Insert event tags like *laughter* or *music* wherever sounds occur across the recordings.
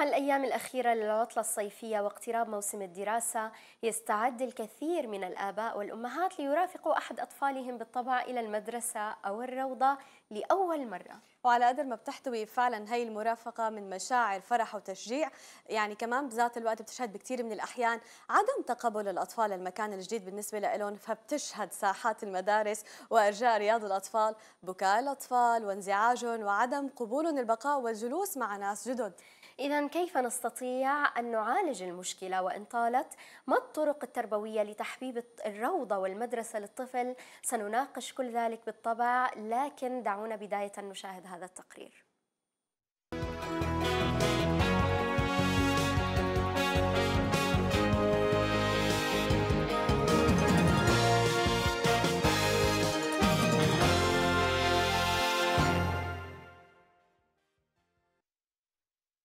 مع الأيام الأخيرة للعطلة الصيفية واقتراب موسم الدراسة يستعد الكثير من الآباء والأمهات ليرافقوا أحد أطفالهم بالطبع إلى المدرسة أو الروضة لأول مرة وعلى قدر ما بتحتوي فعلا هي المرافقة من مشاعر فرح وتشجيع يعني كمان بذات الوقت بتشهد بكثير من الأحيان عدم تقبل الأطفال المكان الجديد بالنسبة لهم فبتشهد ساحات المدارس وإرجاء رياض الأطفال بكاء الأطفال وانزعاجهم وعدم قبولهم البقاء والجلوس مع ناس جدد إذا كيف نستطيع أن نعالج المشكلة وإن طالت؟ ما الطرق التربوية لتحبيب الروضة والمدرسة للطفل؟ سنناقش كل ذلك بالطبع لكن دعونا بداية نشاهد هذا التقرير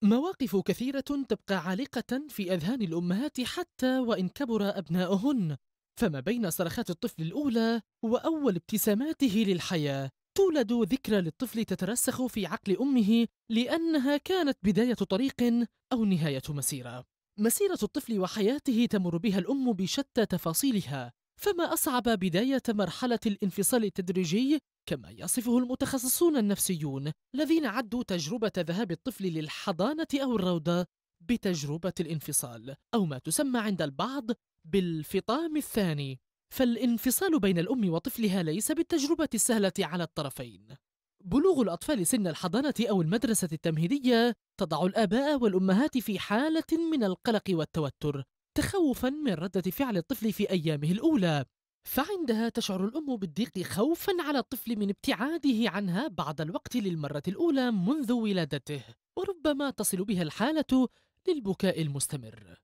مواقف كثيرة تبقى عالقة في أذهان الأمهات حتى وإن كبر أبناؤهن فما بين صرخات الطفل الأولى وأول ابتساماته للحياة تولد ذكرى للطفل تترسخ في عقل أمه لأنها كانت بداية طريق أو نهاية مسيرة مسيرة الطفل وحياته تمر بها الأم بشتى تفاصيلها فما أصعب بداية مرحلة الانفصال التدريجي كما يصفه المتخصصون النفسيون الذين عدوا تجربة ذهاب الطفل للحضانة أو الروضة بتجربة الانفصال أو ما تسمى عند البعض بالفطام الثاني فالانفصال بين الأم وطفلها ليس بالتجربة السهلة على الطرفين بلوغ الأطفال سن الحضانة أو المدرسة التمهيدية تضع الآباء والأمهات في حالة من القلق والتوتر تخوفا من ردة فعل الطفل في أيامه الأولى فعندها تشعر الأم بالضيق خوفا على الطفل من ابتعاده عنها بعد الوقت للمرة الأولى منذ ولادته وربما تصل بها الحالة للبكاء المستمر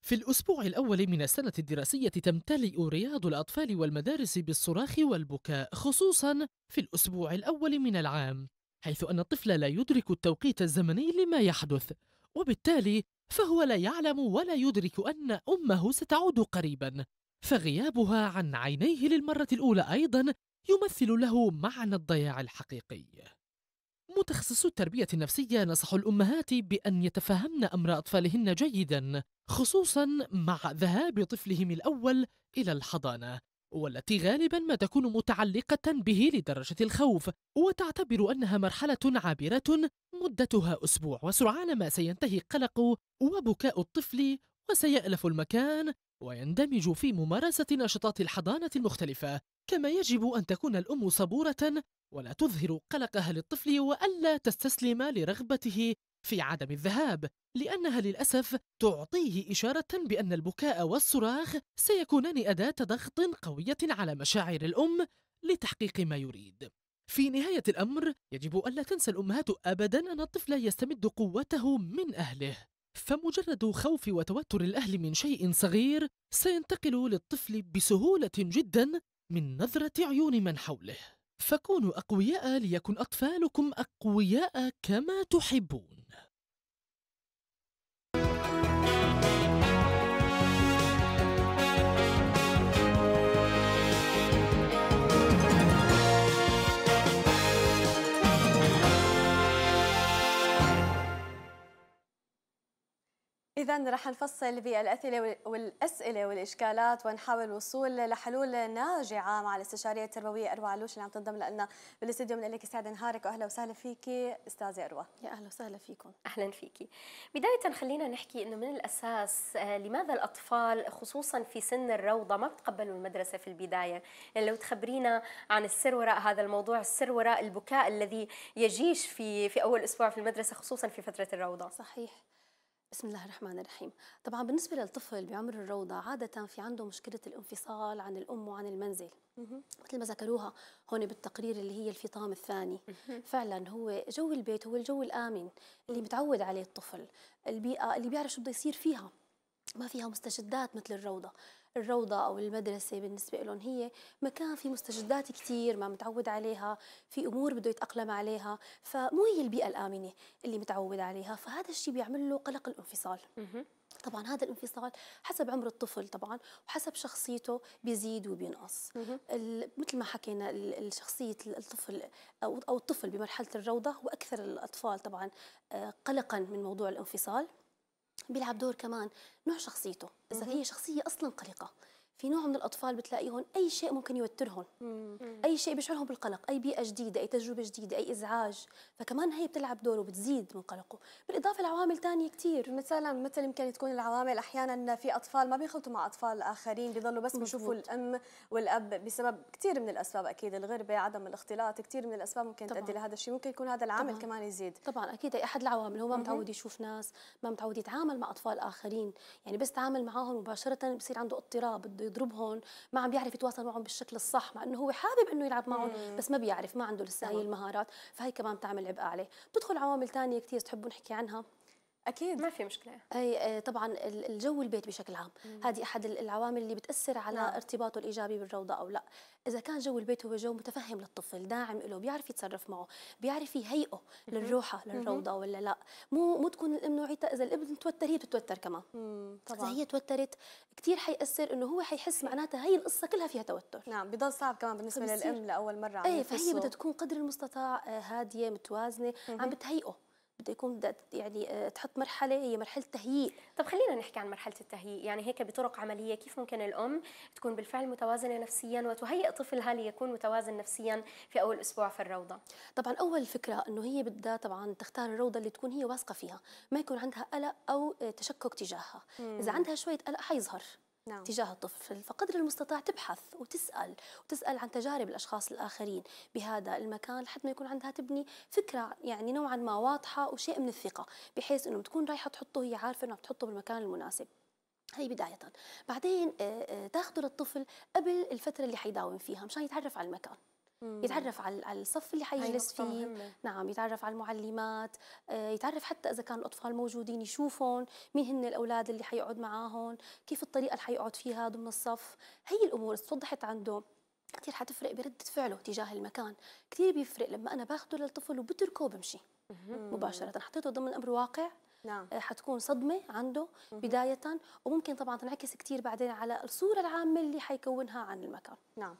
في الأسبوع الأول من السنة الدراسية تمتلئ رياض الأطفال والمدارس بالصراخ والبكاء خصوصا في الأسبوع الأول من العام حيث أن الطفل لا يدرك التوقيت الزمني لما يحدث وبالتالي فهو لا يعلم ولا يدرك أن أمه ستعود قريبا فغيابها عن عينيه للمرة الأولى أيضا يمثل له معنى الضياع الحقيقي متخصصو التربية النفسية نصحوا الأمهات بأن يتفهمن أمر أطفالهن جيدا خصوصا مع ذهاب طفلهم الأول إلى الحضانة والتي غالبا ما تكون متعلقة به لدرجة الخوف وتعتبر أنها مرحلة عابرة مدتها أسبوع وسرعان ما سينتهي قلق وبكاء الطفل وسيألف المكان ويندمج في ممارسة نشاطات الحضانة المختلفة كما يجب أن تكون الأم صبورة ولا تظهر قلقها للطفل وألا تستسلم لرغبته في عدم الذهاب لأنها للأسف تعطيه إشارة بأن البكاء والصراخ سيكونان أداة ضغط قوية على مشاعر الأم لتحقيق ما يريد في نهاية الأمر يجب ألا تنسى الأمهات أبدا أن الطفل يستمد قوته من أهله فمجرد خوف وتوتر الأهل من شيء صغير سينتقل للطفل بسهولة جدا من نظرة عيون من حوله فكونوا أقوياء ليكن أطفالكم أقوياء كما تحبون إذا رح نفصل بالأسئلة والأسئلة والإشكالات ونحاول الوصول لحلول ناجعة مع الاستشارية التربوية أروى علوش اللي عم تنضم لنا بالاستديو من لك يسعد نهارك وأهلا وسهلا فيكي أستاذة أروى يا أهلا وسهلا فيكم أهلا فيكي بداية خلينا نحكي إنه من الأساس آه، لماذا الأطفال خصوصا في سن الروضة ما بتقبلوا المدرسة في البداية يعني لو تخبرينا عن السر وراء هذا الموضوع السر وراء البكاء الذي يجيش في في أول أسبوع في المدرسة خصوصا في فترة الروضة صحيح بسم الله الرحمن الرحيم طبعا بالنسبة للطفل بعمر الروضة عادة في عنده مشكلة الانفصال عن الأم وعن المنزل مثل ما ذكروها هون بالتقرير اللي هي الفطام الثاني فعلا هو جو البيت هو الجو الآمن اللي متعود عليه الطفل البيئة اللي بيعرف شو بده يصير فيها ما فيها مستجدات مثل الروضة الروضة أو المدرسة بالنسبة لهم هي مكان في مستجدات كثير ما متعود عليها في أمور بده يتأقلم عليها فمو هي البيئة الآمنة اللي متعود عليها فهذا الشيء بيعمل له قلق الانفصال طبعا هذا الانفصال حسب عمر الطفل طبعا وحسب شخصيته بيزيد وبينقص مثل ما حكينا شخصيه الطفل او الطفل بمرحله الروضه واكثر الاطفال طبعا آه، قلقا من موضوع الانفصال بيلعب دور كمان نوع شخصيته اذا هي شخصيه اصلا قلقه في نوع من الاطفال بتلاقيهم اي شيء ممكن يوترهم اي شيء بيشعرهم بالقلق اي بيئه جديده اي تجربه جديده اي ازعاج فكمان هي بتلعب دور وبتزيد من قلقه بالاضافه لعوامل ثانيه كثير مثلا مثل يمكن تكون العوامل احيانا في اطفال ما بيخلطوا مع اطفال اخرين بيضلوا بس بيشوفوا الام والاب بسبب كثير من الاسباب اكيد الغربه عدم الاختلاط كثير من الاسباب ممكن تؤدي لهذا الشيء ممكن يكون هذا العامل طبعاً. كمان يزيد طبعا اكيد احد العوامل هو ما متعود يشوف ناس ما متعود يتعامل مع اطفال اخرين يعني بس تعامل معاهم مباشره بصير عنده اضطراب بده يضربهم ما عم بيعرف يتواصل معهم بالشكل الصح مع انه هو حابب انه يلعب معهم بس ما بيعرف ما عنده لسه هي المهارات فهي كمان بتعمل عبء عليه بتدخل عوامل ثانيه كثير تحبوا نحكي عنها اكيد ما في مشكله اي طبعا الجو البيت بشكل عام هذه احد العوامل اللي بتاثر على نعم. ارتباطه الايجابي بالروضه او لا اذا كان جو البيت هو جو متفهم للطفل داعم له بيعرف يتصرف معه بيعرف يهيئه للروحه للروضه ولا لا مو مو تكون الام نوعيتها اذا الابن توتر هي بتتوتر كمان طبعا اذا هي توترت كثير حياثر انه هو حيحس معناتها هي القصه كلها فيها توتر نعم بضل صعب كمان بالنسبه للام لاول مره عم ايه فهي بدها تكون قدر المستطاع آه، هاديه متوازنه مم. عم بتهيئه بده يكون بدك يعني آه، تحط مرحله هي مرحله تهيئ طب خلينا نحكي عن مرحله التهيئ يعني هيك بطرق عمليه كيف ممكن الام تكون بالفعل متوازنه نفسيا وتهيئ طفلها ليكون متوازن نفسيا في اول اسبوع في الروضه طبعا اول فكره انه هي بدها طبعا تختار الروضه اللي تكون هي واثقه فيها ما يكون عندها قلق او آه، تشكك تجاهها مم. اذا عندها شويه قلق حيظهر نعم. تجاه الطفل فقدر المستطاع تبحث وتسأل وتسأل عن تجارب الأشخاص الآخرين بهذا المكان لحد ما يكون عندها تبني فكرة يعني نوعا ما واضحة وشيء من الثقة بحيث أنه بتكون رايحة تحطه هي عارفة أنه عم تحطه بالمكان المناسب هي بداية بعدين آه، آه، تاخذه للطفل قبل الفترة اللي حيداوم فيها مشان يتعرف على المكان يتعرف على الصف اللي حيجلس أيوة، فيه مهمة. نعم يتعرف على المعلمات آه، يتعرف حتى اذا كان الاطفال موجودين يشوفهم مين هن الاولاد اللي حيقعد معاهم كيف الطريقه اللي حيقعد فيها ضمن الصف هي الامور توضحت عنده كثير حتفرق بردة فعله تجاه المكان كثير بيفرق لما أنا باخده للطفل وبتركه وبمشي مباشرة حطيته ضمن أمر واقع نعم. آه، حتكون صدمة عنده بداية وممكن طبعا تنعكس كثير بعدين على الصورة العامة اللي حيكونها عن المكان نعم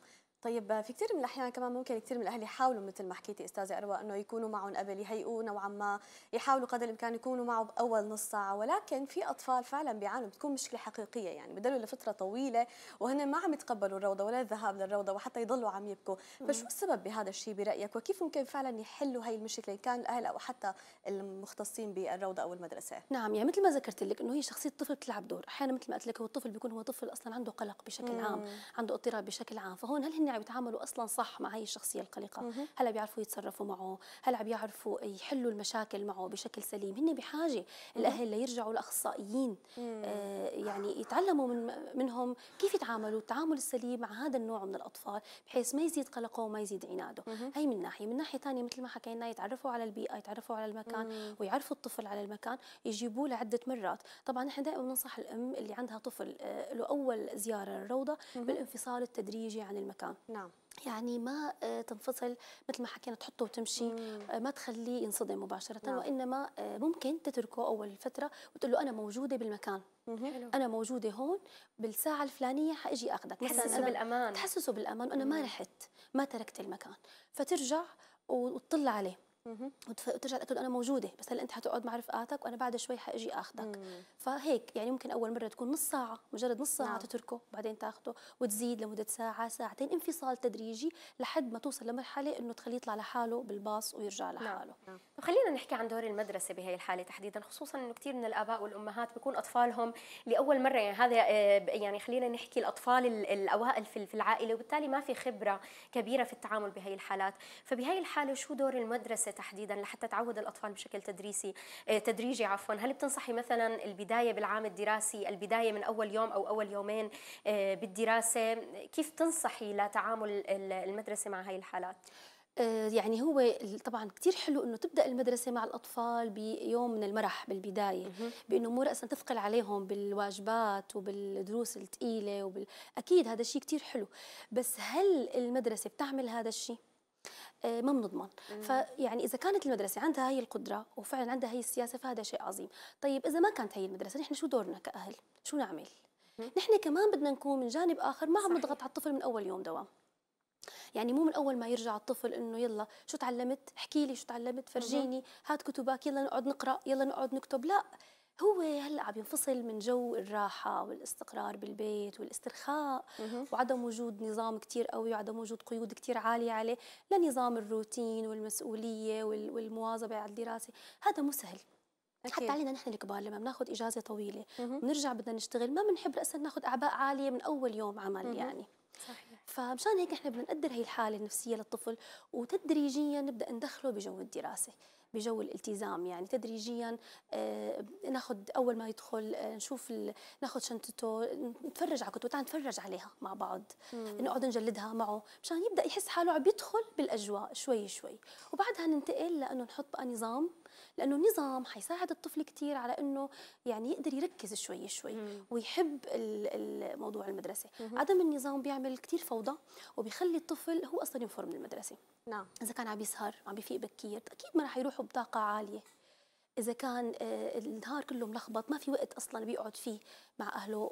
طيب في كثير من الاحيان كمان ممكن كثير من الاهل يحاولوا مثل ما حكيتي استاذه اروى انه يكونوا معهم قبل يهيئوا نوعا ما يحاولوا قدر الامكان يكونوا معه باول نص ساعه ولكن في اطفال فعلا بيعانوا بتكون مشكله حقيقيه يعني بدلوا لفتره طويله وهن ما عم يتقبلوا الروضه ولا الذهاب للروضه وحتى يضلوا عم يبكوا فشو السبب بهذا الشيء برايك وكيف ممكن فعلا يحلوا هي المشكله ان كان الاهل او حتى المختصين بالروضه او المدرسه نعم يعني مثل ما ذكرت لك انه هي شخصيه الطفل بتلعب دور احيانا مثل ما قلت لك هو الطفل بيكون هو طفل اصلا عنده قلق بشكل مم. عام عنده اضطراب بشكل عام فهون هل هن عم يتعاملوا اصلا صح مع هي الشخصيه القلقه هلا بيعرفوا يتصرفوا معه هلا بيعرفوا يحلوا المشاكل معه بشكل سليم هن بحاجه الاهل ليرجعوا لاخصائيين آه يعني يتعلموا من منهم كيف يتعاملوا التعامل السليم مع هذا النوع من الاطفال بحيث ما يزيد قلقه وما يزيد عناده هي من ناحيه من ناحيه ثانيه مثل ما حكينا يتعرفوا على البيئه يتعرفوا على المكان ويعرفوا الطفل على المكان يجيبوه لعده مرات طبعا نحن دائما بننصح الام اللي عندها طفل آه، له اول زياره للروضه بالانفصال التدريجي عن المكان نعم يعني ما آه، تنفصل مثل ما حكينا تحطه وتمشي مم. آه، ما تخليه ينصدم مباشره نعم. وانما آه، ممكن تتركه اول فتره وتقول له انا موجوده بالمكان انا موجوده هون بالساعه الفلانيه حاجي اخذك تحسسه بالامان تحسسه بالامان وانا ما رحت ما تركت المكان فترجع وتطل عليه وترجع تاكد انا موجوده بس هلا انت حتقعد مع رفقاتك وانا بعد شوي حاجي اخذك فهيك يعني ممكن اول مره تكون نص ساعه مجرد نص ساعه نعم. تتركه بعدين تاخده وتزيد لمده ساعه ساعتين انفصال تدريجي لحد ما توصل لمرحله انه تخليه يطلع لحاله بالباص ويرجع نعم. لحاله نعم. نعم. خلينا نحكي عن دور المدرسه بهي الحاله تحديدا خصوصا انه كثير من الاباء والامهات بيكون اطفالهم لاول مره يعني هذا آه، يعني خلينا نحكي الاطفال الاوائل في العائله وبالتالي ما في خبره كبيره في التعامل بهي الحالات فبهي الحاله شو دور المدرسه تحديدا لحتى تعود الاطفال بشكل تدريسي آه، تدريجي عفوا هل بتنصحي مثلا البدايه بالعام الدراسي البدايه من اول يوم او اول يومين آه، بالدراسه كيف تنصحي لتعامل المدرسه مع هاي الحالات آه، يعني هو طبعا كثير حلو انه تبدا المدرسه مع الاطفال بيوم من المرح بالبدايه بانه مو راسا تثقل عليهم بالواجبات وبالدروس الثقيله وبال... اكيد هذا الشيء كثير حلو بس هل المدرسه بتعمل هذا الشيء آه، ما بنضمن فيعني اذا كانت المدرسه عندها هي القدره وفعلا عندها هي السياسه فهذا شيء عظيم طيب اذا ما كانت هي المدرسه نحن شو دورنا كاهل شو نعمل نحن كمان بدنا نكون من جانب اخر ما عم نضغط على الطفل من اول يوم دوام يعني مو من اول ما يرجع الطفل انه يلا شو تعلمت احكي لي شو تعلمت فرجيني هات كتبك يلا نقعد نقرا يلا نقعد نكتب لا هو هلا عم ينفصل من جو الراحه والاستقرار بالبيت والاسترخاء وعدم وجود نظام كثير قوي وعدم وجود قيود كثير عاليه عليه لنظام الروتين والمسؤوليه والمواظبه على الدراسه هذا مو سهل أكيد. حتى علينا نحن الكبار لما بناخذ اجازه طويله بنرجع بدنا نشتغل ما بنحب راسا ناخذ اعباء عاليه من اول يوم عمل يعني صحيح. فمشان هيك احنا بدنا نقدر هي الحاله النفسيه للطفل وتدريجيا نبدا ندخله بجو الدراسه بجو الالتزام يعني تدريجيا آه، ناخذ اول ما يدخل آه، نشوف ناخذ شنطته نتفرج على كتبه تعال نتفرج عليها مع بعض نقعد نجلدها معه مشان يبدا يحس حاله عم يدخل بالاجواء شوي شوي وبعدها ننتقل لانه نحط بقى نظام لانه النظام حيساعد الطفل كثير على انه يعني يقدر يركز شوي شوي مم. ويحب موضوع المدرسه مم. عدم النظام بيعمل كثير فوضى وبيخلي الطفل هو اصلا ينفر من المدرسه نعم اذا كان عم يسهر عم بفيق بكير اكيد ما راح يروحوا بطاقه عاليه اذا كان آه، النهار كله ملخبط ما في وقت اصلا بيقعد فيه مع اهله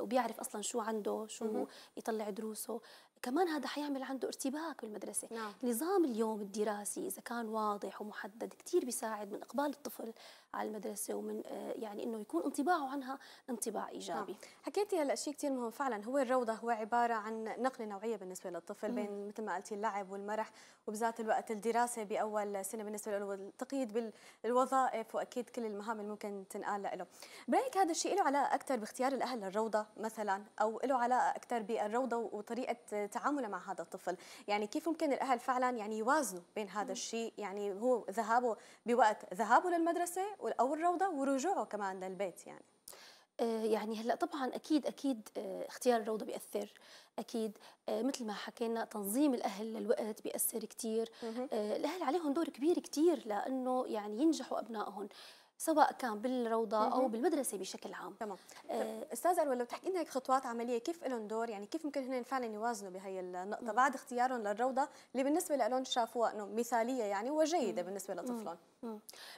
وبيعرف اصلا شو عنده شو يطلع دروسه كمان هذا حيعمل عنده ارتباك بالمدرسة نعم. نظام اليوم الدراسي إذا كان واضح ومحدد كثير بيساعد من إقبال الطفل على المدرسة ومن آه، يعني إنه يكون انطباعه عنها انطباع إيجابي نعم. حكيتي هلأ شيء كثير مهم فعلا هو الروضة هو عبارة عن نقلة نوعية بالنسبة للطفل بين مم. مثل ما قلتي اللعب والمرح وبذات الوقت الدراسة بأول سنة بالنسبة له والتقييد بالوظائف وأكيد كل المهام اللي ممكن تنقال له برأيك هذا الشيء له علاقة أكثر باختيار الأهل للروضة مثلا أو له علاقة أكثر بالروضة وطريقة تعامله مع هذا الطفل يعني كيف ممكن الأهل فعلا يعني يوازنوا بين هذا الشيء يعني هو ذهابه بوقت ذهابه للمدرسة أو الروضة ورجوعه كمان للبيت يعني آه، يعني هلا طبعا اكيد اكيد آه، اختيار الروضه بياثر اكيد آه، مثل ما حكينا تنظيم الاهل للوقت بياثر كثير الاهل عليهم دور كبير كثير لانه يعني ينجحوا ابنائهم سواء كان بالروضه مم. او بالمدرسه بشكل عام تمام آه طيب، استاذ اروى لو تحكي لنا خطوات عمليه كيف لهم دور يعني كيف ممكن هن فعلا يوازنوا بهي النقطه مم. بعد اختيارهم للروضه اللي بالنسبه لهم شافوها انه مثاليه يعني وجيده مم. بالنسبه لطفلهم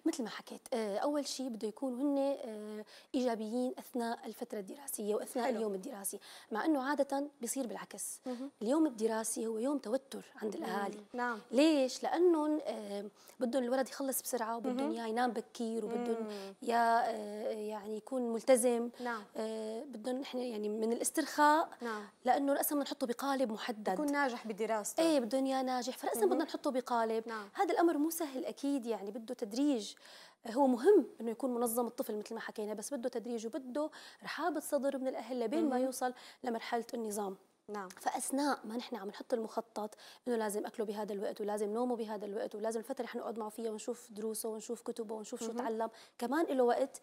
مثل ما حكيت آه، اول شيء بده يكونوا هن آه، ايجابيين اثناء الفتره الدراسيه واثناء حلو. اليوم الدراسي مع انه عاده بيصير بالعكس مه. اليوم الدراسي هو يوم توتر عند الاهالي نعم ليش لانهم آه، بدهم الولد يخلص بسرعه وبدهم اياه ينام بكير وبدهم بدهم يا آه، يعني يكون ملتزم نعم آه، بدهم نحن يعني من الاسترخاء نعم لانه راسا بدنا نحطه بقالب محدد يكون ناجح بدراسته ايه بدهم يا ناجح فراسا بدنا نحطه بقالب نعم. هذا الامر مو سهل اكيد يعني بده تدريج هو مهم انه يكون منظم الطفل مثل ما حكينا بس بده تدريج وبده رحابه صدر من الاهل لبين ما يوصل لمرحله النظام نعم فاثناء ما نحن عم نحط المخطط انه لازم اكله بهذا الوقت ولازم نومه بهذا الوقت ولازم الفتره اللي نقعد معه فيها ونشوف دروسه ونشوف كتبه ونشوف شو تعلم كمان له وقت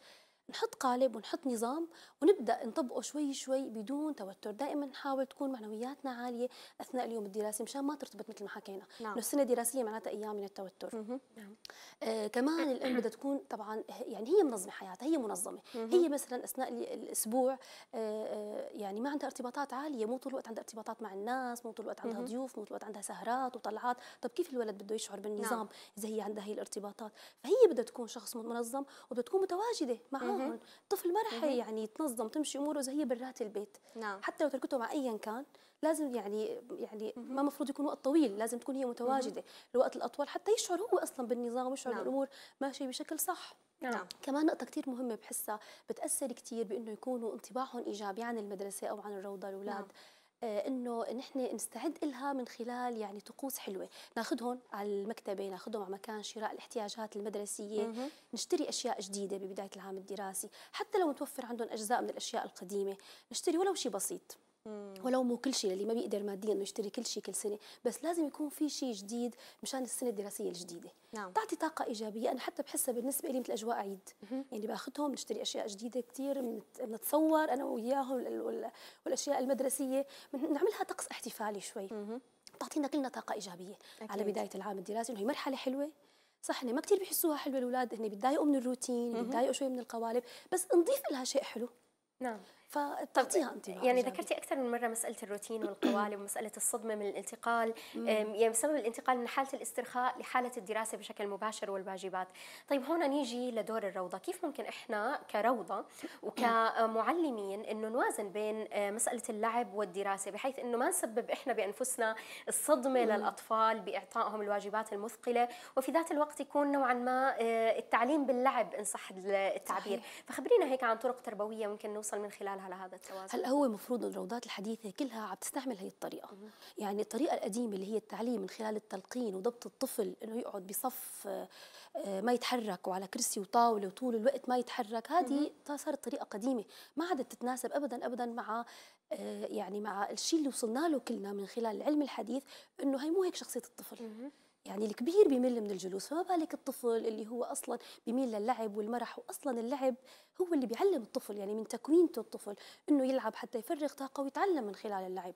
نحط قالب ونحط نظام ونبدا نطبقه شوي شوي بدون توتر دائما نحاول تكون معنوياتنا عاليه اثناء اليوم الدراسي مشان ما ترتبط مثل ما حكينا نعم. انه السنه الدراسيه معناتها ايام من التوتر نعم. آه كمان الام بدها تكون طبعا يعني هي منظمه حياتها هي منظمه مه. هي مثلا اثناء الاسبوع آه،, آه يعني ما عندها ارتباطات عاليه مو طول الوقت عندها ارتباطات مع الناس مو طول الوقت عندها مه. ضيوف مو طول الوقت عندها سهرات وطلعات طب كيف الولد بده يشعر بالنظام نعم. اذا هي عندها هي الارتباطات فهي بدها تكون شخص منظم وبدها تكون متواجده مع هون الطفل ما راح يعني يتنظم تمشي اموره زي برات البيت نعم. حتى لو تركته مع ايا كان لازم يعني يعني ما مفروض يكون وقت طويل لازم تكون هي متواجده الوقت الاطول حتى يشعر هو اصلا بالنظام ويشعر نعم. الامور ماشيه بشكل صح نعم. نعم. كمان نقطة كثير مهمة بحسها بتأثر كثير بأنه يكونوا انطباعهم إيجابي عن المدرسة أو عن الروضة الأولاد نعم. آه، انه نحن نستعد لها من خلال يعني طقوس حلوه ناخذهم على المكتبه ناخذهم على مكان شراء الاحتياجات المدرسيه نشتري اشياء جديده ببدايه العام الدراسي حتى لو متوفر عندهم اجزاء من الاشياء القديمه نشتري ولو شيء بسيط ولو مو كل شيء اللي ما بيقدر ماديا انه يشتري كل شيء كل سنه بس لازم يكون في شيء جديد مشان السنه الدراسيه الجديده نعم. تعطي طاقه ايجابيه انا حتى بحسها بالنسبه لي مثل اجواء عيد مم. يعني باخذهم بنشتري اشياء جديده كثير بنتصور انا وياهم والاشياء المدرسيه بنعملها طقس احتفالي شوي بتعطينا كلنا طاقه ايجابيه أكيد. على بدايه العام الدراسي انه هي مرحله حلوه صح ما كثير بيحسوها حلوه الاولاد هن بيتضايقوا من الروتين بيتضايقوا شوي من القوالب بس نضيف لها شيء حلو نعم فتعطيها انت يعني ذكرتي اكثر من مره مساله الروتين والقوالب ومساله الصدمه من الانتقال يعني بسبب الانتقال من حاله الاسترخاء لحاله الدراسه بشكل مباشر والواجبات طيب هون نيجي لدور الروضه كيف ممكن احنا كروضه وكمعلمين انه نوازن بين أه، مساله اللعب والدراسه بحيث انه ما نسبب احنا بانفسنا الصدمه للاطفال باعطائهم الواجبات المثقله وفي ذات الوقت يكون نوعا ما أه، التعليم باللعب ان صح التعبير صحيح. فخبرينا هيك عن طرق تربويه ممكن نوصل من خلال خلالها لهذا التوازن هلا هو المفروض الروضات الحديثه كلها عم تستعمل هي الطريقه يعني الطريقه القديمه اللي هي التعليم من خلال التلقين وضبط الطفل انه يقعد بصف آه، ما يتحرك وعلى كرسي وطاوله وطول الوقت ما يتحرك هذه صارت طريقه قديمه ما عادت تتناسب ابدا ابدا مع آه، يعني مع الشيء اللي وصلنا له كلنا من خلال العلم الحديث انه هي مو هيك شخصيه الطفل مم. يعني الكبير بيمل من الجلوس فما بالك الطفل اللي هو اصلا بيميل للعب والمرح واصلا اللعب هو اللي بيعلم الطفل يعني من تكوينته الطفل انه يلعب حتى يفرغ طاقه ويتعلم من خلال اللعب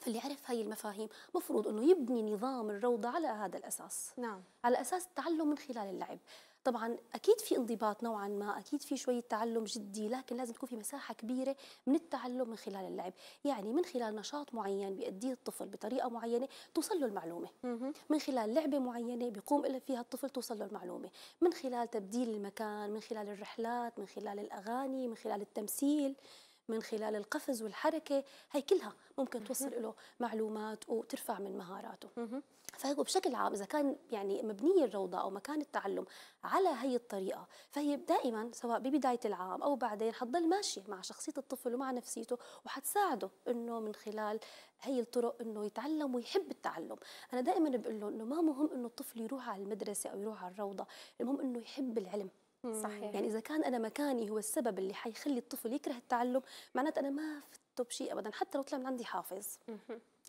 فاللي عرف هاي المفاهيم مفروض انه يبني نظام الروضه على هذا الاساس نعم على اساس التعلم من خلال اللعب طبعا اكيد في انضباط نوعا ما اكيد في شويه تعلم جدي لكن لازم تكون في مساحه كبيره من التعلم من خلال اللعب يعني من خلال نشاط معين بيأديه الطفل بطريقه معينه توصل له المعلومه من خلال لعبه معينه بيقوم فيها الطفل توصل له المعلومه من خلال تبديل المكان من خلال الرحلات من خلال الاغاني من خلال التمثيل من خلال القفز والحركه هي كلها ممكن توصل له معلومات وترفع من مهاراته فهو بشكل عام اذا كان يعني مبنيه الروضه او مكان التعلم على هي الطريقه فهي دائما سواء ببدايه العام او بعدين حتضل ماشيه مع شخصيه الطفل ومع نفسيته وحتساعده انه من خلال هي الطرق انه يتعلم ويحب التعلم انا دائما بقول له انه ما مهم انه الطفل يروح على المدرسه او يروح على الروضه المهم انه يحب العلم صحيح يعني اذا كان انا مكاني هو السبب اللي حيخلي الطفل يكره التعلم معناته انا ما فت بشيء ابدا حتى لو طلع من عندي حافظ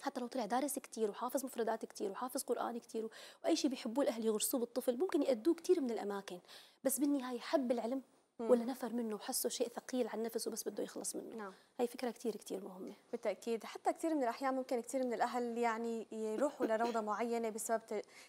حتى لو طلع دارس كثير وحافظ مفردات كثير وحافظ قران كثير واي شيء بيحبوه الاهل يغرسوه بالطفل ممكن يأدوه كثير من الاماكن بس بالنهايه حب العلم ولا نفر منه وحسه شيء ثقيل على نفسه بس بده يخلص منه نعم. هي فكره كثير كثير مهمه بالتاكيد حتى كثير من الاحيان ممكن كثير من الاهل يعني يروحوا لروضه معينه بسبب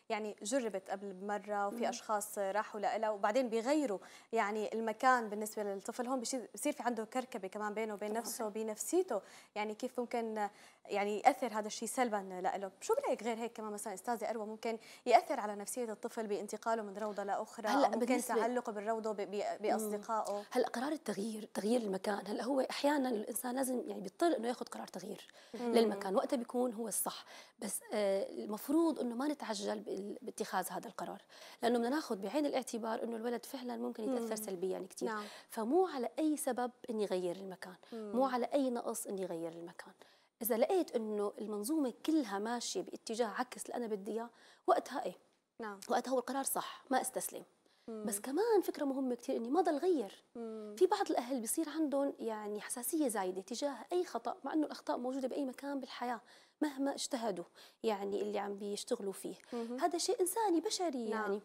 يعني جربت قبل بمره وفي اشخاص راحوا لها وبعدين بيغيروا يعني المكان بالنسبه للطفل هون بصير في عنده كركبه كمان بينه وبين نفسه وبنفسيته يعني كيف ممكن يعني ياثر هذا الشيء سلبا له شو برايك غير هيك كمان مثلا استاذه اروى ممكن ياثر على نفسيه الطفل بانتقاله من روضه لاخرى هلا ممكن تعلقه بالروضه باصدقائه هلا قرار التغيير تغيير المكان هلا هو احيانا الانسان الانسان لازم يعني بيضطر انه ياخذ قرار تغيير للمكان وقتها بيكون هو الصح بس آه، المفروض انه ما نتعجل باتخاذ هذا القرار لانه بدنا ناخذ بعين الاعتبار انه الولد فعلا ممكن يتاثر سلبيا كثير نعم. فمو على اي سبب اني غير المكان مو على اي نقص اني غير المكان اذا لقيت انه المنظومه كلها ماشيه باتجاه عكس اللي انا بدي اياه وقتها ايه نعم وقتها هو القرار صح ما استسلم مم. بس كمان فكره مهمه كثير اني ما ضل غير مم. في بعض الاهل بصير عندهم يعني حساسيه زايده تجاه اي خطا مع انه الاخطاء موجوده باي مكان بالحياه مهما اجتهدوا يعني اللي عم بيشتغلوا فيه مم. هذا شيء انساني بشري نعم. يعني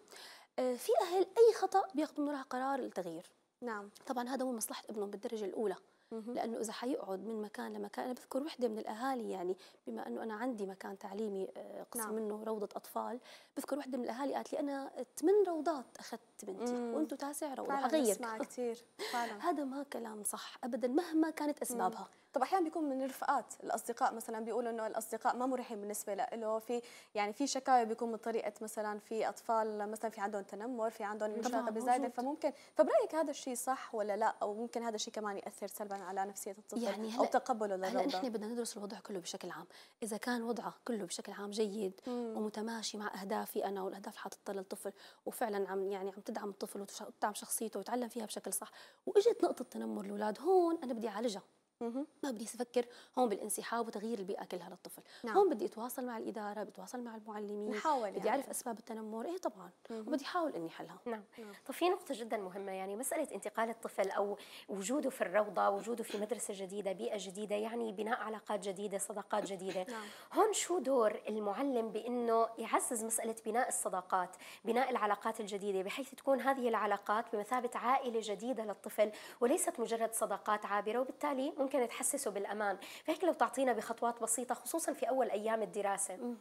آه في اهل اي خطا بياخذوا من وراها قرار التغيير نعم طبعا هذا هو مصلحه ابنهم بالدرجه الاولى لانه اذا حيقعد من مكان لمكان انا بذكر وحده من الاهالي يعني بما انه انا عندي مكان تعليمي آه، قسم نعم. منه روضه اطفال بذكر وحده من الاهالي قالت لي انا ثمان روضات اخذت بنتي وانتم تاسع روضه حغير كثير *laughs* هذا ما كلام صح ابدا مهما كانت اسبابها مم. طب احيانا بيكون من الرفقات الاصدقاء مثلا بيقولوا انه الاصدقاء ما مريحين بالنسبه له في يعني في شكاوي بيكون من طريقه مثلا في اطفال مثلا في عندهم تنمر في عندهم مشاغبه زايده فممكن فبرايك هذا الشيء صح ولا لا او ممكن هذا الشيء كمان ياثر سلبا على نفسيه الطفل يعني او تقبله للروضه هلا نحن بدنا ندرس الوضع كله بشكل عام اذا كان وضعه كله بشكل عام جيد مم. ومتماشي مع اهدافي انا والاهداف حاططها للطفل وفعلا عم يعني عم تدعم الطفل وتدعم شخصيته وتعلم فيها بشكل صح واجت نقطه تنمر الاولاد هون انا بدي اعالجها ما بدي افكر هون بالانسحاب وتغيير البيئه كلها للطفل نعم. هون بدي اتواصل مع الاداره بتواصل مع المعلمين نحاول بدي اعرف يعني. اسباب التنمر ايه طبعا مم. وبدي احاول اني حلها نعم. نعم طب في نقطه جدا مهمه يعني مساله انتقال الطفل او وجوده في الروضه وجوده في مدرسه جديده بيئه جديده يعني بناء علاقات جديده صداقات جديده نعم. هون شو دور المعلم بانه يعزز مساله بناء الصداقات بناء العلاقات الجديده بحيث تكون هذه العلاقات بمثابه عائله جديده للطفل وليست مجرد صداقات عابره وبالتالي ممكن تحسسه بالامان فهيك لو تعطينا بخطوات بسيطه خصوصا في اول ايام الدراسه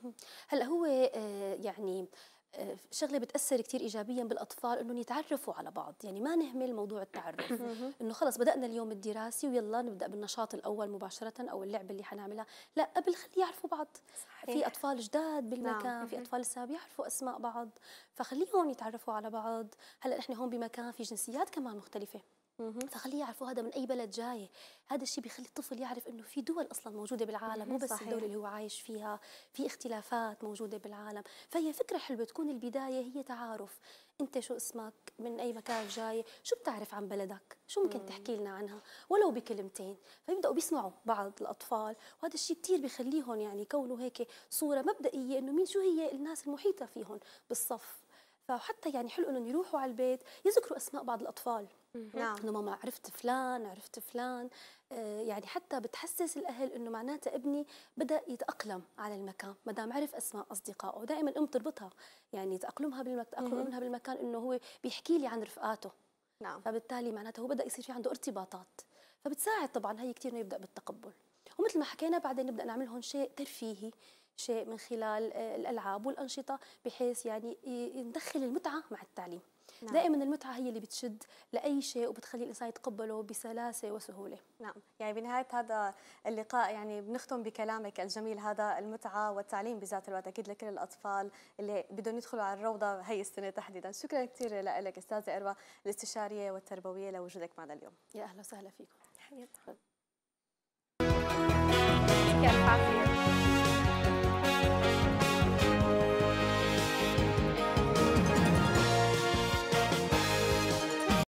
هلا هو آه، يعني آه، شغله بتاثر كثير ايجابيا بالاطفال انهم يتعرفوا على بعض يعني ما نهمل موضوع التعرف انه خلص بدانا اليوم الدراسي ويلا نبدا بالنشاط الاول مباشره او اللعبه اللي حنعملها لا قبل خلي يعرفوا بعض صحيح. في اطفال جداد بالمكان نعم. في اطفال لسه بيعرفوا اسماء بعض فخليهم يتعرفوا على بعض هلا نحن هون بمكان في جنسيات كمان مختلفه فخليه يعرفوا هذا من اي بلد جاي هذا الشيء بيخلي الطفل يعرف انه في دول اصلا موجوده بالعالم مو بس صحيح. الدول اللي هو عايش فيها في اختلافات موجوده بالعالم فهي فكره حلوه تكون البدايه هي تعارف انت شو اسمك من اي مكان جاي شو بتعرف عن بلدك شو ممكن مم. تحكي لنا عنها ولو بكلمتين فيبداوا بيسمعوا بعض الاطفال وهذا الشيء كثير بخليهم يعني يكونوا هيك صوره مبدئيه انه مين شو هي الناس المحيطه فيهم بالصف فحتى يعني حلو انهم يروحوا على البيت يذكروا اسماء بعض الاطفال نعم انه ماما عرفت فلان عرفت فلان آه، يعني حتى بتحسس الاهل انه معناتها ابني بدا يتاقلم على المكان ما دام عرف اسماء اصدقائه دائما الام تربطها يعني تاقلمها بالمكان تاقلم ابنها بالمكان انه هو بيحكي لي عن رفقاته نعم فبالتالي معناتها هو بدا يصير في عنده ارتباطات فبتساعد طبعا هي كثير انه يبدا بالتقبل ومثل ما حكينا بعدين نبدا نعمل هون شيء ترفيهي شيء من خلال آه، الالعاب والانشطه بحيث يعني ندخل المتعه مع التعليم نعم. دائما المتعه هي اللي بتشد لاي شيء وبتخلي الانسان يتقبله بسلاسه وسهوله نعم يعني بنهايه هذا اللقاء يعني بنختم بكلامك الجميل هذا المتعه والتعليم بذات الوقت اكيد لكل الاطفال اللي بدهم يدخلوا على الروضه هي السنه تحديدا شكرا كثير لك استاذه اروى الاستشاريه والتربويه لوجودك معنا اليوم يا اهلا وسهلا فيكم حياك الله